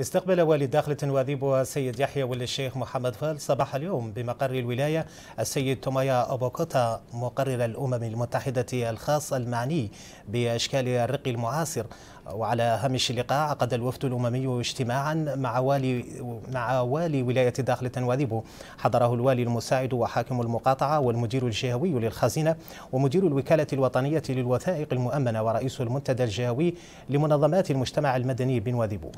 استقبل والي داخلة تنواذيبو السيد يحيى والشيخ محمد فال صباح اليوم بمقر الولاية السيد تومايا كوتا مقرر الأمم المتحدة الخاص المعني بأشكال الرق المعاصر وعلى هامش اللقاء عقد الوفد الأممي اجتماعا مع والي مع والي ولاية داخلة تنواذيبو حضره الوالي المساعد وحاكم المقاطعة والمدير الجهوي للخزينة ومدير الوكالة الوطنية للوثائق المؤمنة ورئيس المنتدى الجهوي لمنظمات المجتمع المدني بنواذيبو